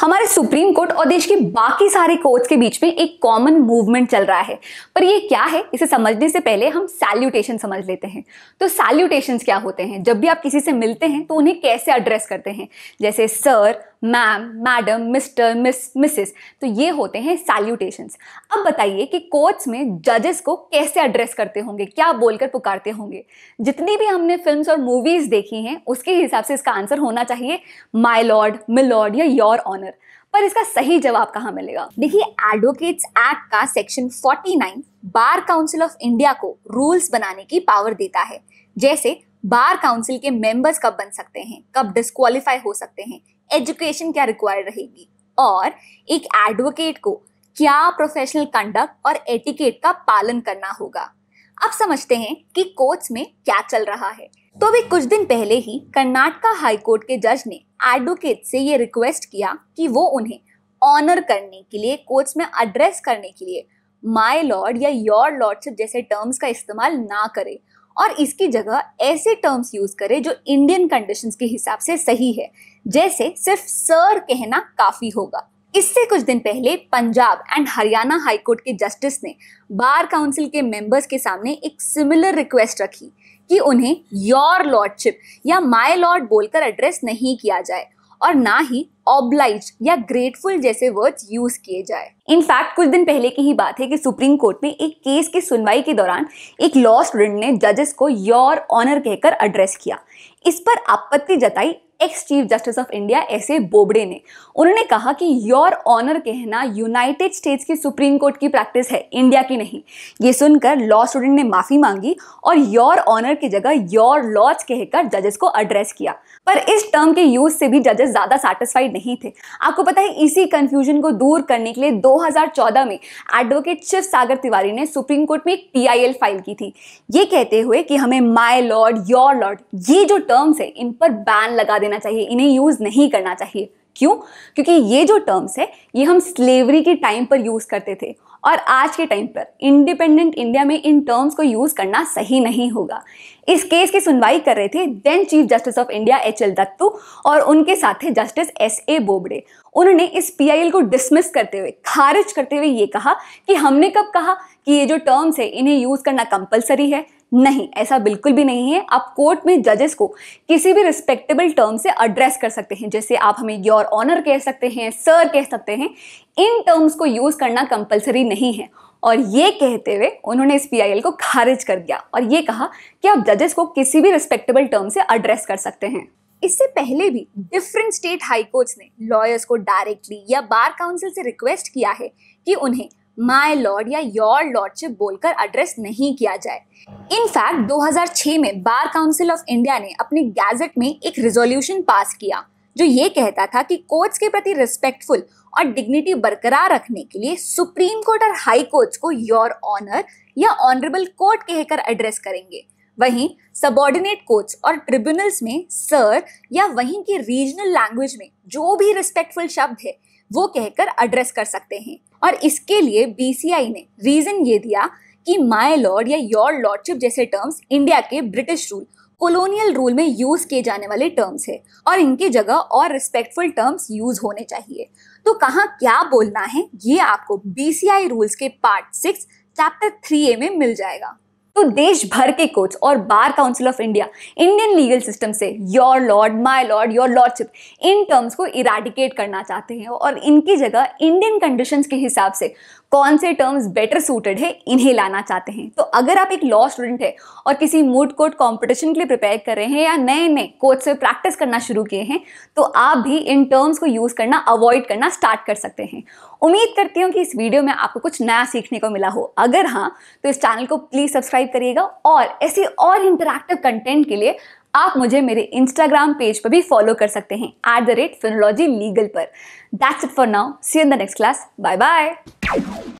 हमारे supreme court और देश के बाकी सारे कोर्ट्स के बीच में एक कॉमन मूवमेंट चल रहा है पर ये क्या है इसे समझने से पहले हम सैल्यूटेशन समझ लेते हैं तो सैल्यूटेशन क्या होते हैं जब भी आप किसी से मिलते हैं तो उन्हें कैसे एड्रेस करते हैं जैसे sir ma'am madam mister miss Mrs तो ये होते हैं सैल्यूटेशंस अब बताइए कि कोर्ट्स में जजेस को कैसे एड्रेस करते होंगे क्या बोलकर पुकारते होंगे जितनी भी हमने फिल्म्स और मूवीज़ देखी हैं उसके हिसाब से इसका आंसर होना चाहिए माई लॉर्ड मि लॉर्ड या योर ऑनर पर इसका सही जवाब कहाँ मिलेगा देखिए एडवोकेट्स एक्ट का section 49 Bar Council of India को रूल्स बनाने की पावर देता है जैसे बार काउंसिल के मेंबर्स कब बन सकते हैं कब डिस्कालीफाई हो सकते हैं एजुकेशन क्या रिक्वायर्ड रहेगी और एक एडवोकेट को क्या प्रोफेशनल कंडक्ट और एटिकेट का पालन करना होगा अब समझते हैं कि कोर्ट्स में क्या चल रहा है तो अभी कुछ दिन पहले ही कर्नाटका हाईकोर्ट के जज ने एडवोकेट से ये रिक्वेस्ट किया कि वो उन्हें ऑनर करने के लिए कोर्ट्स में एड्रेस करने के लिए माई लॉर्ड या योर लॉर्डशिप जैसे टर्म्स का इस्तेमाल ना करे और इसकी जगह ऐसे टर्म्स यूज करें जो इंडियन कंडीशंस के हिसाब से सही है जैसे सिर्फ सर कहना काफी होगा इससे कुछ दिन पहले पंजाब एंड हरियाणा हाईकोर्ट के जस्टिस ने बार काउंसिल के मेंबर्स के सामने एक सिमिलर रिक्वेस्ट रखी कि उन्हें योर लॉर्डशिप या माय लॉर्ड बोलकर एड्रेस नहीं किया जाए और ना ही ऑब्लाइज या ग्रेटफुल जैसे वर्ड्स यूज किए जाए इनफैक्ट कुछ दिन पहले की ही बात है कि सुप्रीम कोर्ट में एक केस की सुनवाई के दौरान एक लॉ स्टूडेंट ने जजेस को योर ऑनर कहकर एड्रेस किया इस पर आपत्ति जताई ex chief justice of India S A Bobde ने उन्होंने कहा कि योर ऑनर कहना यूनाइटेड स्टेट्स की सुप्रीम कोर्ट की प्रैक्टिस है इंडिया की नहीं ये सुनकर लॉ स्टूडेंट ने माफ़ी मांगी और योर ऑनर की जगह योर लॉज कहकर जजेस को एड्रेस किया पर इस टर्म के यूज से भी जजेस ज़्यादा सेटिस्फाइड नहीं थे आपको पता है इसी कन्फ्यूजन को दूर करने के लिए 2014 में एडवोकेट शिव सागर तिवारी ने सुप्रीम कोर्ट में एक पीआईएल फाइल की थी ये कहते हुए कि हमें माई लॉर्ड योर लॉर्ड ये जो टर्म्स है इन पर बैन लगा देना चाहिए इन्हें यूज़ नहीं करना चाहिए क्यों क्योंकि ये जो टर्म्स है ये हम स्लेवरी के टाइम पर यूज़ करते थे और आज के टाइम पर इंडिपेंडेंट इंडिया में इन टर्म्स को यूज़ करना सही नहीं होगा इस केस की सुनवाई कर रहे थे then chief justice of India H L Dattu और उनके साथ थे जस्टिस एस ए बोबडे उन्होंने इस पीआईएल को डिसमिस करते हुए खारिज करते हुए ये कहा कि हमने कब कहा कि ये जो टर्म्स है इन्हें यूज़ करना कंपलसरी है नहीं ऐसा बिल्कुल भी नहीं है आप कोर्ट में जजेस को किसी भी रिस्पेक्टेबल टर्म से एड्रेस कर सकते हैं जैसे आप हमें योर ऑनर कह सकते हैं सर कह सकते हैं इन टर्म्स को यूज़ करना कंपलसरी नहीं है और ये कहते हुए उन्होंने इस पी को खारिज कर दिया और ये कहा कि आप जजेस को किसी भी रिस्पेक्टेबल टर्म से एड्रेस कर सकते हैं इससे पहले भी डिफरेंट स्टेट हाई कोर्ट्स ने लॉयर्स को डायरेक्टली या बार काउंसिल से रिक्वेस्ट किया है कि उन्हें माय लॉर्ड या योर लॉर्डशिप बोलकर एड्रेस नहीं किया जाए इनफैक्ट 2006 में बार काउंसिल ऑफ इंडिया ने अपने गैजेट में एक रिजोल्यूशन पास किया जो ये कहता था कि कोर्ट्स के प्रति रिस्पेक्टफुल और डिग्निटी बरकरार रखने के लिए सुप्रीम कोर्ट और हाई कोर्ट्स को योर ऑनर या ऑनरेबल कोर्ट कहकर एड्रेस करेंगे वहीं सबॉर्डिनेट कोर्ट्स और ट्रिब्यूनल्स में सर या वहीं की रीजनल लैंग्वेज में जो भी रिस्पेक्टफुल शब्द है वो कहकर एड्रेस कर सकते हैं और इसके लिए बीसीआई ने रीजन ये दिया कि माय लॉर्ड या योर लॉर्डशिप जैसे टर्म्स इंडिया के ब्रिटिश रूल कोलोनियल रूल में यूज किए जाने वाले टर्म्स है और इनकी जगह और रिस्पेक्टफुल टर्म्स यूज होने चाहिए तो कहाँ क्या बोलना है ये आपको बीसीआई रूल्स के part six chapter three A में मिल जाएगा तो देश भर के कोर्ट और Bar Council of India Indian legal system से your lord my lord your lordship इन टर्म्स को इराडिकेट करना चाहते हैं और इनकी जगह इंडियन कंडीशंस के हिसाब से कौन से टर्म्स बेटर सूटेड है इन्हें लाना चाहते हैं तो अगर आप एक लॉ स्टूडेंट है और किसी मूड कोर्ट कॉम्पिटिशन के लिए प्रिपेयर कर रहे हैं या नए नए कोर्ट से प्रैक्टिस करना शुरू किए हैं तो आप भी इन टर्म्स को यूज़ करना अवॉइड करना स्टार्ट कर सकते हैं उम्मीद करती हूँ कि इस वीडियो में आपको कुछ नया सीखने को मिला हो अगर हाँ तो इस चैनल को प्लीज़ सब्सक्राइब सब्सक्राइब करिएगा और ऐसे और इंटरेक्टिव कंटेंट के लिए आप मुझे मेरे इंस्टाग्राम पेज पर भी फॉलो कर सकते हैं at the rate Finology legal पर that's it for now see in the next class bye bye